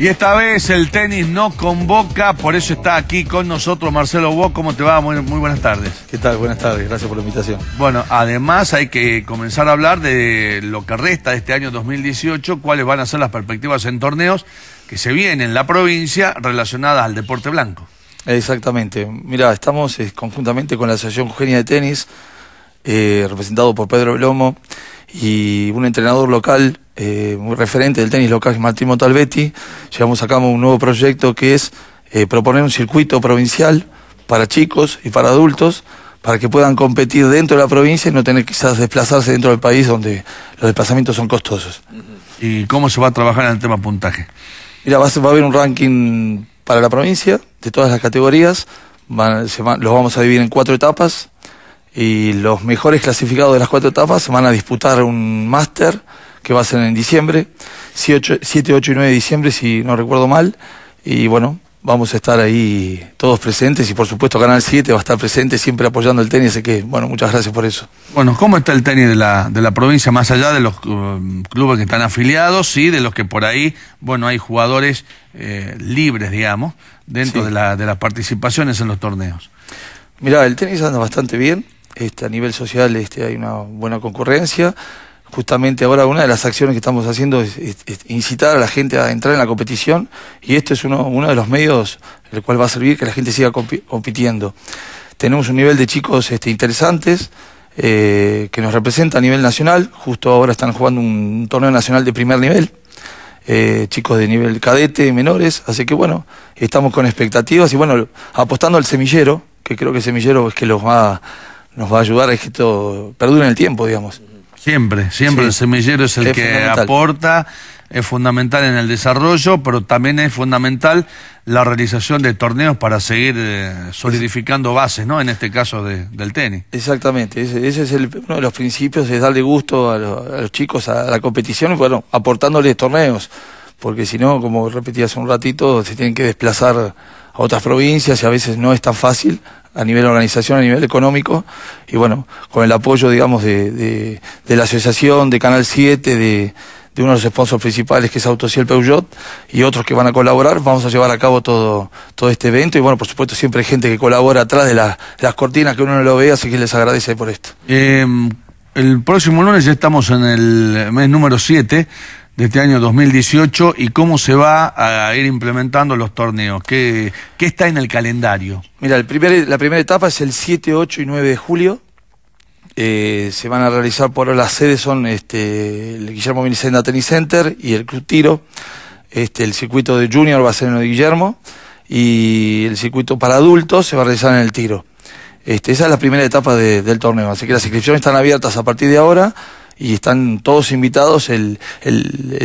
Y esta vez el tenis no convoca, por eso está aquí con nosotros Marcelo Bo. ¿Cómo te va? Muy, buenas tardes. ¿Qué tal? Buenas tardes, gracias por la invitación. Bueno, además hay que comenzar a hablar de lo que resta de este año 2018, cuáles van a ser las perspectivas en torneos que se vienen en la provincia relacionadas al deporte blanco. Exactamente. Mira, estamos eh, conjuntamente con la Asociación Eugenia de Tenis, eh, representado por Pedro Blomo y un entrenador local, eh, un muy referente del tenis local, Martín Talvetti, llevamos a cabo un nuevo proyecto que es eh, proponer un circuito provincial para chicos y para adultos para que puedan competir dentro de la provincia y no tener quizás desplazarse dentro del país donde los desplazamientos son costosos. ¿Y cómo se va a trabajar en el tema puntaje? Mira, va a, haber un ranking para la provincia de todas las categorías, los vamos a dividir en cuatro etapas, y los mejores clasificados de las cuatro etapas van a disputar un máster que va a ser en diciembre, 7, 8 y 9 de diciembre, si no recuerdo mal. Y bueno, vamos a estar ahí todos presentes y por supuesto Canal 7 va a estar presente siempre apoyando el tenis, así que bueno, muchas gracias por eso. Bueno, ¿cómo está el tenis de la, de la provincia, más allá de los um, clubes que están afiliados y de los que por ahí, bueno, hay jugadores eh, libres, digamos, dentro de, la, de las participaciones en los torneos? Mirá, el tenis anda bastante bien. Este, a nivel social este, hay una buena concurrencia. Justamente ahora una de las acciones que estamos haciendo es, incitar a la gente a entrar en la competición y este es uno, de los medios el cual va a servir que la gente siga compitiendo. Tenemos un nivel de chicos este, interesantes eh, que nos representa a nivel nacional. Justo ahora están jugando un, torneo nacional de primer nivel. Eh, chicos de nivel cadete, menores, así que bueno, estamos con expectativas y bueno, apostando al semillero, que creo que el semillero es que los va a nos va a ayudar a que esto perdure en el tiempo, digamos. Siempre, siempre el semillero es el que aporta, es fundamental en el desarrollo, pero también es fundamental la realización de torneos para seguir eh, solidificando bases, ¿no? En este caso de, del tenis. Exactamente, ese, es uno de los principios, es darle gusto a, los chicos a la competición, bueno, aportándoles torneos, porque si no, como repetí hace un ratito, se tienen que desplazar a otras provincias y a veces no es tan fácil a nivel organización, a nivel económico, y bueno, con el apoyo, digamos, de, de, la asociación, de Canal 7, de, de, uno de los sponsors principales que es Autociel Peugeot, y otros que van a colaborar, vamos a llevar a cabo todo, todo este evento, y bueno, por supuesto siempre hay gente que colabora atrás de, las cortinas, que uno no lo ve, así que les agradece por esto. Eh, el próximo lunes ya estamos en el mes número 7, de este año 2018 y cómo se va a ir implementando los torneos? ¿Qué, está en el calendario? Mira, la primera etapa es el 7, 8 y 9 de julio. Eh, se van a realizar por las sedes son este, el Guillermo Vinicenda Tennis Center y el Club Tiro. Este, el circuito de Junior va a ser en el Guillermo y el circuito para adultos se va a realizar en el Tiro. Este, esa es la primera etapa del torneo, así que las inscripciones están abiertas a partir de ahora y están todos invitados. El,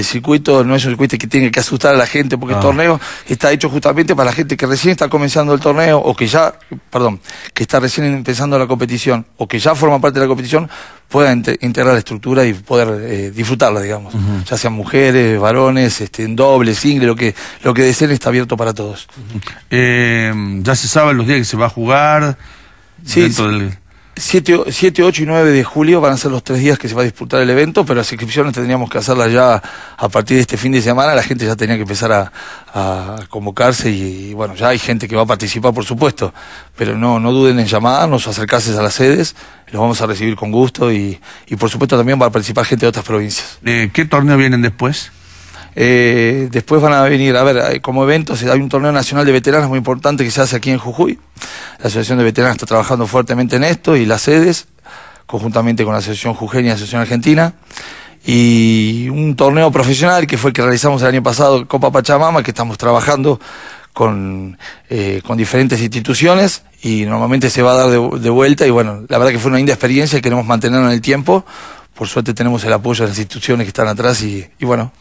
circuito no es un circuito que tiene que asustar a la gente porque el ah. torneo está hecho justamente para la gente que recién está comenzando el torneo o que ya, perdón, que está recién empezando la competición o que ya forma parte de la competición pueda integrar la estructura y poder eh, disfrutarla, digamos. Ya sean mujeres, varones, este, en doble, single, lo que, lo que deseen está abierto para todos. Eh, ya se saben los días que se va a jugar. dentro Del... 7, 8 y 9 de julio van a ser los tres días que se va a disputar el evento, pero las inscripciones tendríamos que hacerlas ya a partir de este fin de semana. La gente ya tenía que empezar a, convocarse y, bueno, ya hay gente que va a participar, por supuesto, pero no, no duden en llamarnos, nos acercarse a las sedes, los vamos a recibir con gusto y, y por supuesto también va a participar gente de otras provincias. ¿De eh, qué torneo vienen después? Eh, después van a venir, a ver, eh, como eventos, hay un torneo nacional de veteranos muy importante que se hace aquí en Jujuy. La Asociación de Veteranos está trabajando fuertemente en esto y las sedes, conjuntamente con la Asociación Jujeña y la Asociación Argentina. Y un torneo profesional que fue el que realizamos el año pasado, Copa Pachamama, que estamos trabajando con, eh, diferentes instituciones y normalmente se va a dar de, vuelta y bueno, la verdad que fue una linda experiencia y queremos mantenerla en el tiempo. Por suerte tenemos el apoyo de las instituciones que están atrás y bueno,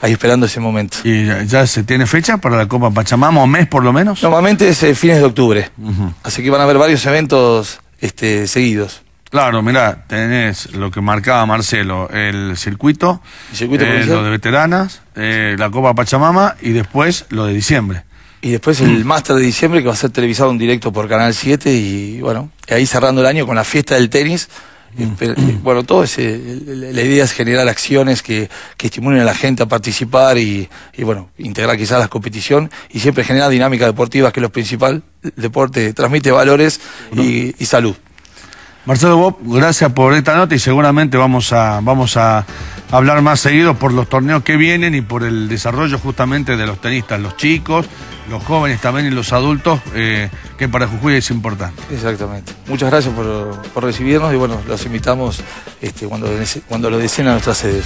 ahí esperando ese momento. ¿Y ya, se tiene fecha para la Copa Pachamama, o mes por lo menos? Normalmente es eh, fines de octubre, así que van a haber varios eventos este, seguidos. Claro, mirá, tenés lo que marcaba Marcelo, el circuito, eh, lo de veteranas, eh, la Copa Pachamama y después lo de diciembre. Y después el Master de diciembre que va a ser televisado en directo por Canal 7 y bueno, ahí cerrando el año con la fiesta del tenis este, eh, bueno, todo ese, la idea es generar acciones que, estimulen a la gente a participar y, bueno, integrar quizás la competición y siempre generar dinámicas deportivas, que es lo principal. El deporte transmite valores y, salud. Marcelo Bob, gracias por esta nota y seguramente vamos a, vamos a hablar más seguido por los torneos que vienen y por el desarrollo justamente de los tenistas, los chicos, los jóvenes, también y los adultos, eh, que para Jujuy es importante. Exactamente. Muchas gracias por, recibirnos y bueno, los invitamos este, cuando, cuando lo deseen a nuestra sede.